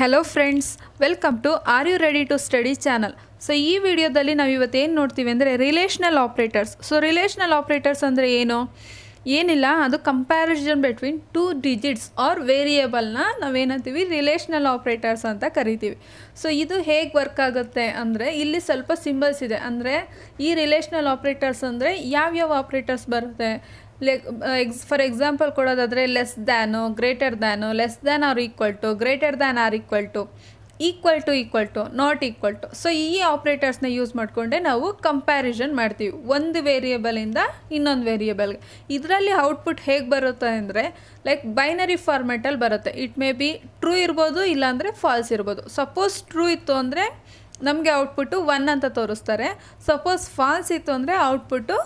hello friends welcome to are you ready to study channel so ಈ ವಿಡಿಯೋದಲ್ಲಿ ನಾವು ಇವತ್ತೇನು ನೋಡ್ತೀವಿ ಅಂದರೆ relational operators so relational operators ಅಂದರೆ ಏನು ಏನಿಲ್ಲ ಅದು comparison between two digits or ವೇರಿಯೇಬಲ್ನ ನಾವೇನಂತೀವಿ ರಿಲೇಷ್ನಲ್ ಆಪ್ರೇಟರ್ಸ್ ಅಂತ ಕರಿತೀವಿ ಸೊ ಇದು ಹೇಗೆ ವರ್ಕ್ ಆಗುತ್ತೆ ಅಂದರೆ ಇಲ್ಲಿ ಸ್ವಲ್ಪ ಸಿಂಬಲ್ಸ್ ಇದೆ ಅಂದರೆ ಈ ರಿಲೇಷ್ನಲ್ ಆಪ್ರೇಟರ್ಸ್ ಅಂದರೆ ಯಾವ್ಯಾವ ಆಪ್ರೇಟರ್ಸ್ ಬರುತ್ತೆ ಲೈಕ್ ಎಕ್ಸ್ ಫಾರ್ ಎಕ್ಸಾಂಪಲ್ ಕೊಡೋದಾದರೆ less than greater than less than or equal to greater than or equal to equal to equal to not equal to so ಈ ಆಪ್ರೇಟರ್ಸ್ನ ಯೂಸ್ ಮಾಡಿಕೊಂಡೆ ನಾವು ಕಂಪ್ಯಾರಿಸನ್ ಮಾಡ್ತೀವಿ ಒಂದು ವೇರಿಯೇಬಲಿಂದ ಇನ್ನೊಂದು ವೇರಿಯೇಬಲ್ಗೆ ಇದರಲ್ಲಿ ಔಟ್ಪುಟ್ ಹೇಗೆ ಬರುತ್ತೆ ಅಂದರೆ ಲೈಕ್ ಬೈನರಿ ಫಾರ್ಮೆಟಲ್ಲಿ ಬರುತ್ತೆ ಇಟ್ ಮೇ ಬಿ ಟ್ರೂ ಇರ್ಬೋದು ಇಲ್ಲಾಂದರೆ ಫಾಲ್ಸ್ ಇರ್ಬೋದು ಸಪೋಸ್ ಟ್ರೂ ಇತ್ತು ಅಂದರೆ ನಮಗೆ ಔಟ್ಪುಟ್ಟು ಒನ್ ಅಂತ ತೋರಿಸ್ತಾರೆ ಸಪೋಸ್ ಫಾಲ್ಸ್ ಇತ್ತು ಅಂದರೆ ಔಟ್ಪುಟ್ಟು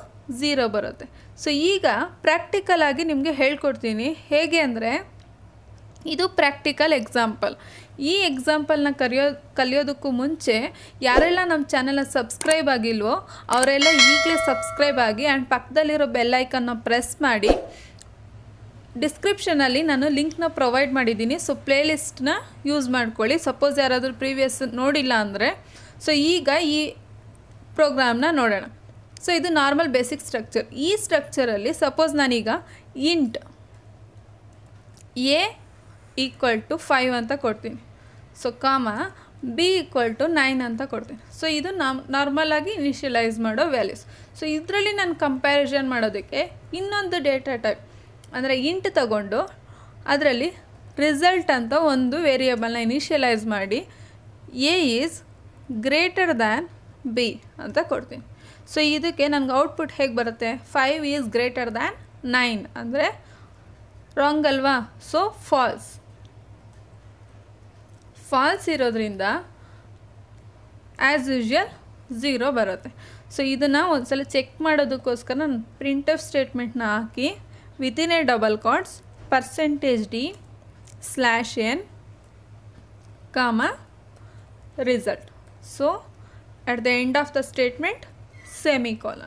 ಝೀರೋ ಬರುತ್ತೆ ಸೊ ಈಗ ಪ್ರಾಕ್ಟಿಕಲ್ ಆಗಿ ನಿಮಗೆ ಹೇಳ್ಕೊಡ್ತೀನಿ ಹೇಗೆ ಅಂದರೆ ಇದು ಪ್ರಾಕ್ಟಿಕಲ್ ಎಕ್ಸಾಂಪಲ್ ಈ ಎಕ್ಸಾಂಪಲ್ನ ಕರೆಯೋ ಕಲಿಯೋದಕ್ಕೂ ಮುಂಚೆ ಯಾರೆಲ್ಲ ನಮ್ಮ ಚಾನಲ್ನ ಸಬ್ಸ್ಕ್ರೈಬ್ ಆಗಿಲ್ವೋ ಅವರೆಲ್ಲ ಈಗಲೇ ಸಬ್ಸ್ಕ್ರೈಬ್ ಆಗಿ ಆ್ಯಂಡ್ ಪಕ್ಕದಲ್ಲಿರೋ ಬೆಲ್ಲೈಕನ್ನ ಪ್ರೆಸ್ ಮಾಡಿ ಡಿಸ್ಕ್ರಿಪ್ಷನಲ್ಲಿ ನಾನು ಲಿಂಕ್ನ ಪ್ರೊವೈಡ್ ಮಾಡಿದ್ದೀನಿ ಸೊ ಪ್ಲೇಲಿಸ್ಟ್ನ ಯೂಸ್ ಮಾಡ್ಕೊಳ್ಳಿ ಸಪೋಸ್ ಯಾರಾದರೂ ಪ್ರೀವಿಯಸ್ ನೋಡಿಲ್ಲ ಅಂದರೆ ಸೊ ಈಗ ಈ ಪ್ರೋಗ್ರಾಮ್ನ ನೋಡೋಣ ಸೊ ಇದು ನಾರ್ಮಲ್ ಬೇಸಿಕ್ ಸ್ಟ್ರಕ್ಚರ್ ಈ ಸ್ಟ್ರಕ್ಚರಲ್ಲಿ ಸಪೋಸ್ ನಾನೀಗ int a equal to five ಅಂತ ಕೊಡ್ತೀನಿ ಸೊ ಕಾಮ ಬಿ ಈಕ್ವಲ್ ಟು ನೈನ್ ಅಂತ ಕೊಡ್ತೀನಿ ಸೊ ಇದು ನಾಮ್ ನಾರ್ಮಲಾಗಿ ಇನಿಷಿಯಲೈಸ್ ಮಾಡೋ ವ್ಯಾಲ್ಯೂಸ್ ಸೊ ಇದರಲ್ಲಿ ನಾನು ಕಂಪ್ಯಾರಿಸನ್ ಮಾಡೋದಕ್ಕೆ ಇನ್ನೊಂದು ಡೇಟಾ ಟೈಪ್ ಅಂದರೆ ಇಂಟ್ ತಗೊಂಡು ಅದರಲ್ಲಿ ರಿಸಲ್ಟ್ ಅಂತ ಒಂದು ವೇರಿಯೇಬಲ್ನ ಇನಿಷಿಯಲೈಸ್ ಮಾಡಿ a is greater than b ಅಂತ ಕೊಡ್ತೀನಿ ಸೊ ಇದಕ್ಕೆ ನನಗೆ ಔಟ್ಪುಟ್ ಹೇಗೆ ಬರುತ್ತೆ five is greater than nine ಅಂದರೆ ರಾಂಗ್ ಅಲ್ವಾ ಸೊ ಫಾಲ್ಸ್ ಫಾಲ್ಸ್ ಇರೋದ್ರಿಂದ ಆ್ಯಸ್ ಯೂಶ್ವಲ್ ಝೀರೋ ಬರುತ್ತೆ ಸೊ ಇದನ್ನು ಒಂದ್ಸಲ ಚೆಕ್ ಮಾಡೋದಕ್ಕೋಸ್ಕರ ನಾನು ಪ್ರಿಂಟ್ ಆಫ್ ಸ್ಟೇಟ್ಮೆಂಟ್ನ ಹಾಕಿ within a double quotes percentage d slash n comma result so at the end of the statement semicolon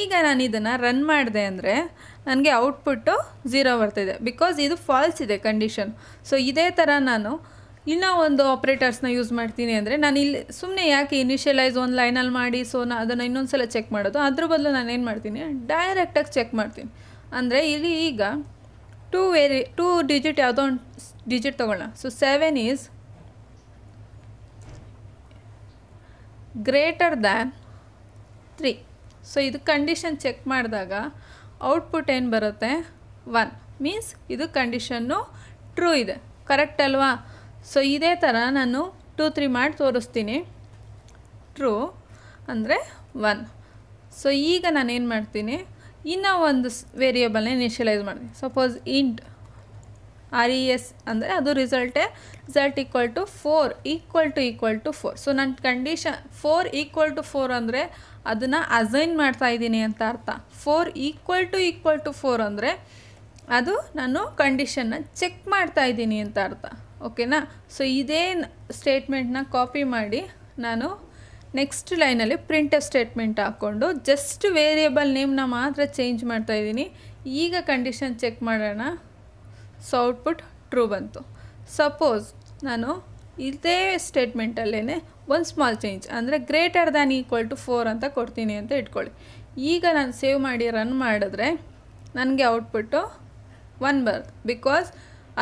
ಈಗ ನಾನು ಇದನ್ನು ರನ್ ಮಾಡಿದೆ ಅಂದರೆ ನನಗೆ ಔಟ್ಪುಟ್ಟು ಝೀರೋ ಬರ್ತಿದೆ ಬಿಕಾಸ್ ಇದು ಫಾಲ್ಸ್ ಇದೆ ಕಂಡೀಷನ್ ಸೊ ಇದೇ ಥರ ನಾನು ಇನ್ನೂ ಒಂದು ಆಪ್ರೇಟರ್ಸ್ನ ಯೂಸ್ ಮಾಡ್ತೀನಿ ಅಂದರೆ ನಾನು ಇಲ್ಲಿ ಸುಮ್ಮನೆ ಯಾಕೆ ಇನಿಷಿಯಲೈಸ್ ಒಂದು ಲೈನಲ್ಲಿ ಮಾಡಿ ಸೊ ನಾ ಅದನ್ನು ಇನ್ನೊಂದು ಸಲ ಚೆಕ್ ಮಾಡೋದು ಅದ್ರ ಬದಲು ನಾನು ಏನು ಮಾಡ್ತೀನಿ ಡೈರೆಕ್ಟಾಗಿ ಚೆಕ್ ಮಾಡ್ತೀನಿ ಅಂದರೆ ಇಲ್ಲಿ ಈಗ ಟೂ ವೇರಿ ಟೂ ಡಿಜಿಟ್ ಯಾವುದೋ ಒಂದು ಡಿಜಿಟ್ ತಗೊಳ್ಳೋಣ so seven is greater than three so ಇದು ಕಂಡೀಷನ್ ಚೆಕ್ ಮಾಡಿದಾಗ ಔಟ್ಪುಟ್ ಏನು ಬರುತ್ತೆ ಒನ್ ಮೀನ್ಸ್ ಇದು ಕಂಡೀಷನ್ನು ಟ್ರೂ ಇದೆ ಕರೆಕ್ಟ್ ಅಲ್ವಾ ಸೊ ಇದೇ ಥರ ನಾನು ಟೂ ತ್ರೀ ಮಾಡಿ ತೋರಿಸ್ತೀನಿ ಟ್ರೂ ಅಂದರೆ ಒನ್ ಸೊ ಈಗ ನಾನೇನು ಮಾಡ್ತೀನಿ ಇನ್ನೂ ಒಂದು ವೇರಿಯೇಬಲ್ನ ಇನಿಷಿಯಲೈಸ್ ಮಾಡ್ತೀನಿ suppose int r e s ಅಂದರೆ ಅದು ರಿಸಲ್ಟೇ result equal to four equal to equal to four so ನನ್ನ condition four equal to four ಅಂದರೆ ಅದನ್ನು ಅಸೈನ್ ಮಾಡ್ತಾ ಇದ್ದೀನಿ ಅಂತ ಅರ್ಥ four equal to equal to four ಅಂದರೆ ಅದು ನಾನು ಕಂಡೀಷನ್ನ ಚೆಕ್ ಮಾಡ್ತಾ ಇದ್ದೀನಿ ಅಂತ ಅರ್ಥ ಓಕೆನಾ ಸೊ ಇದೇ ಸ್ಟೇಟ್ಮೆಂಟ್ನ ಕಾಪಿ ಮಾಡಿ ನಾನು ನೆಕ್ಸ್ಟ್ ಲೈನಲ್ಲಿ ಪ್ರಿಂಟ್ ಸ್ಟೇಟ್ಮೆಂಟ್ ಹಾಕ್ಕೊಂಡು ಜಸ್ಟ್ ವೇರಿಯೇಬಲ್ ನೇಮ್ನ ಮಾತ್ರ ಚೇಂಜ್ ಮಾಡ್ತಾ ಇದ್ದೀನಿ ಈಗ ಕಂಡೀಷನ್ ಚೆಕ್ ಮಾಡೋಣ ಸೊ ಔಟ್ಪುಟ್ ಟ್ರೂ ಬಂತು ಸಪೋಸ್ ನಾನು ಇದೇ ಸ್ಟೇಟ್ಮೆಂಟಲ್ಲೇ ಒಂದು ಸ್ಮಾಲ್ ಚೇಂಜ್ ಅಂದರೆ greater than equal to four ಅಂತ ಕೊಡ್ತೀನಿ ಅಂತ ಇಟ್ಕೊಳ್ಳಿ ಈಗ ನಾನು ಸೇವ್ ಮಾಡಿ ರನ್ ಮಾಡಿದ್ರೆ ನನಗೆ ಔಟ್ಪುಟ್ಟು ಒನ್ ಬರ್ತ್ ಬಿಕಾಸ್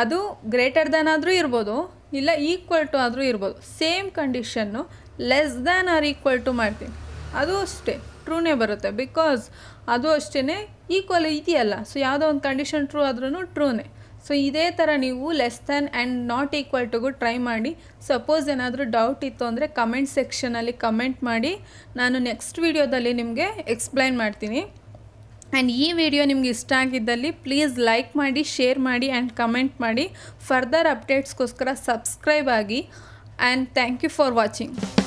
ಅದು ಗ್ರೇಟರ್ ದ್ಯಾನ್ ಆದರೂ ಇರ್ಬೋದು ಇಲ್ಲ ಈಕ್ವಲ್ ಟು ಆದರೂ ಇರ್ಬೋದು same condition less than or equal to ಮಾಡ್ತೀನಿ ಅದು ಅಷ್ಟೇ ಟ್ರೂನೇ ಬರುತ್ತೆ ಬಿಕಾಸ್ ಅದು ಅಷ್ಟೇ ಈಕ್ವಲ್ ಇದೆಯಲ್ಲ ಸೊ ಯಾವುದೋ ಒಂದು ಕಂಡೀಷನ್ ಟ್ರೂ ಆದ್ರೂ ಟ್ರೂನೇ ಸೊ ಇದೇ ಥರ ನೀವು less than and not equal ಟುಗೂ ಟ್ರೈ ಮಾಡಿ ಸಪೋಸ್ ಏನಾದರೂ ಡೌಟ್ ಇತ್ತು ಅಂದರೆ ಕಮೆಂಟ್ ಸೆಕ್ಷನಲ್ಲಿ ಕಮೆಂಟ್ ಮಾಡಿ ನಾನು ನೆಕ್ಸ್ಟ್ ವೀಡಿಯೋದಲ್ಲಿ ನಿಮಗೆ ಎಕ್ಸ್ಪ್ಲೈನ್ ಮಾಡ್ತೀನಿ ಆ್ಯಂಡ್ ಈ ವಿಡಿಯೋ ನಿಮ್ಗೆ ಇಷ್ಟ ಆಗಿದ್ದಲ್ಲಿ ಪ್ಲೀಸ್ ಲೈಕ್ ಮಾಡಿ ಶೇರ್ ಮಾಡಿ ಆ್ಯಂಡ್ ಕಮೆಂಟ್ ಮಾಡಿ ಫರ್ದರ್ ಅಪ್ಡೇಟ್ಸ್ಗೋಸ್ಕರ ಸಬ್ಸ್ಕ್ರೈಬ್ ಆಗಿ and thank you for watching